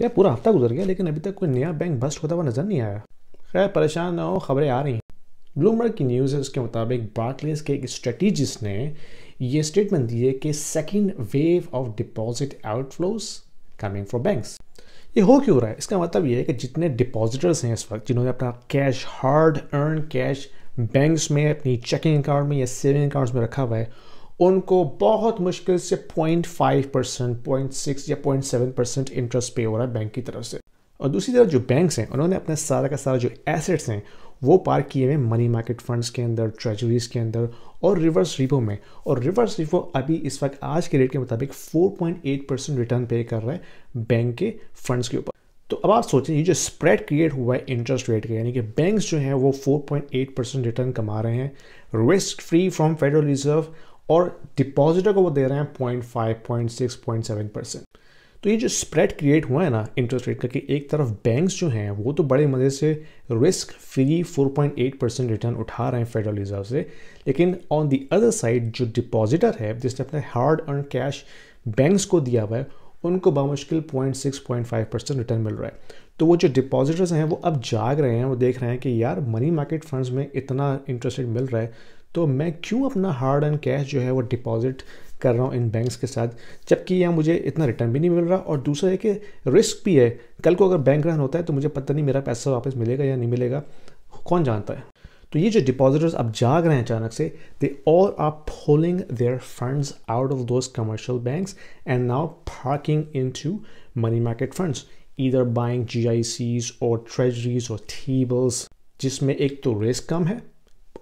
यार पूरा हफ्ता गुजर गया लेकिन अभी तक कोई नया बैंक बस्ट होता हुआ नजर नहीं आया खैर परेशान ना हो खबरें आ रही ब्लूमबर्ग की न्यूज़ है उसके मुताबिक बार्कलेस के एक स्ट्रेटिजिस्ट ने ये स्टेटमेंट दी है कि second wave of deposit outflows coming from banks ये हो क्यों रहा है इसका मतलब ये है कि जितने डिपॉजिटर्स हैं इस वक्त जिन्होंने अपना cash hard earn cash banks में अपनी चेकिंग अकाउंट में या सेविंग अकाउंट्स में रखा हुआ है उनको बहुत मुश्किल से 0.5 परसेंट पॉइंट सिक्स या 0.7 परसेंट इंटरेस्ट पे हो रहा है बैंक की तरफ से और दूसरी तरफ जो बैंक्स हैं उन्होंने अपने सारा का सारा जो एसेट्स हैं वो पार्क किए हुए मनी मार्केट फंड्स के अंदर ट्रेजरीज के अंदर और रिवर्स रिपो में और रिवर्स रिपो अभी इस वक्त आज के रेट के मुताबिक 4.8 परसेंट रिटर्न पे कर रहा है बैंक के फंड्स के ऊपर तो अब आप सोचें ये जो स्प्रेड क्रिएट हुआ है इंटरेस्ट रेट के यानी कि बैंक्स जो हैं वो 4.8 परसेंट रिटर्न कमा रहे हैं risk free from federal reserve और डिपॉजिटर को वो दे रहे हैं point five point six point seven percent तो ये जो स्प्रेड क्रिएट हुआ है ना इंटरेस्ट रेट का कि एक तरफ बैंक्स जो हैं वो तो बड़े मज़े से रिस्क फ्री 4.8 परसेंट रिटर्न उठा रहे हैं फेडरल रिजर्व से लेकिन ऑन दी अदर साइड जो डिपॉजिटर है जिसने अपने हार्ड अर्न कैश बैंक्स को दिया हुआ है उनको बामुश्किल point six point five percent return मिल रहा है तो वो जो डिपॉजिटर्स हैं वो अब जाग रहे हैं वो देख रहे हैं कि यार मनी मार्केट फंड्स में इतना इंटरेस्ट रेट मिल रहा है तो मैं क्यों अपना हार्ड एंड कैश जो है वो डिपॉजिट कर रहा हूँ इन बैंक्स के साथ जबकि यहाँ मुझे इतना रिटर्न भी नहीं मिल रहा और दूसरा है कि रिस्क भी है कल को अगर बैंक रन होता है तो मुझे पता नहीं मेरा पैसा वापस मिलेगा या नहीं मिलेगा कौन जानता है तो ये जो डिपॉजिटर्स अब जाग रहे हैं अचानक से they all are falling their funds out of those commercial banks and now parking in to money market funds either buying जी और ट्रेजरीज और थीबल्स जिसमें एक तो रिस्क कम है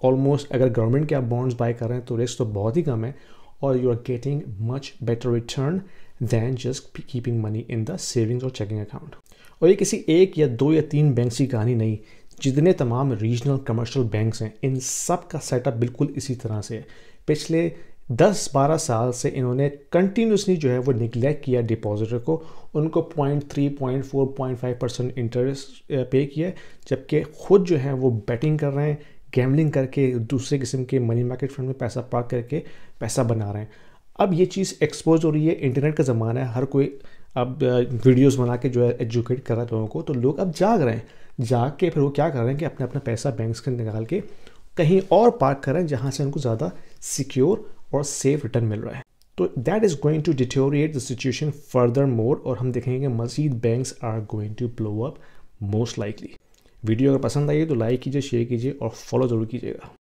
ऑलमोस्ट अगर गवर्नमेंट के आप बॉन्ड्स बाय कर रहे हैं तो रिस्क तो बहुत ही कम है और you are getting much better return than just keeping money in the savings और चेकिंग अकाउंट और ये किसी एक या दो या तीन बैंक की कहानी नहीं जितने तमाम रीजनल कमर्शियल बैंक हैं इन सब का सेटअप बिल्कुल इसी तरह से है पिछले 10-12 साल से इन्होंने कंटिन्यूसली जो है वो निगलेक्ट किया डिपॉजिटर को उनको point three point four point five percent interest pay किया जबकि खुद जो है वो बैटिंग कर रहे हैं गैमलिंग करके दूसरे किस्म के मनी मार्केट फंड में पैसा पार्क करके पैसा बना रहे हैं अब ये चीज़ एक्सपोज हो रही है इंटरनेट का ज़माना है हर कोई अब वीडियोस बना के जो है एजुकेट कर रहा है लोगों को तो लोग अब जाग रहे हैं जाग के फिर वो क्या कर रहे हैं कि अपना अपना पैसा बैंक से निकाल के कहीं और पार्क कर रहे हैं जहाँ से उनको ज़्यादा सिक्योर और सेफ रिटर्न मिल रहा है तो that is going to deteriorate the situation further more और हम देखेंगे मजीद banks are going to blow up most likely video अगर पसंद आई तो लाइक कीजिए शेयर कीजिए और फॉलो ज़रूर कीजिएगा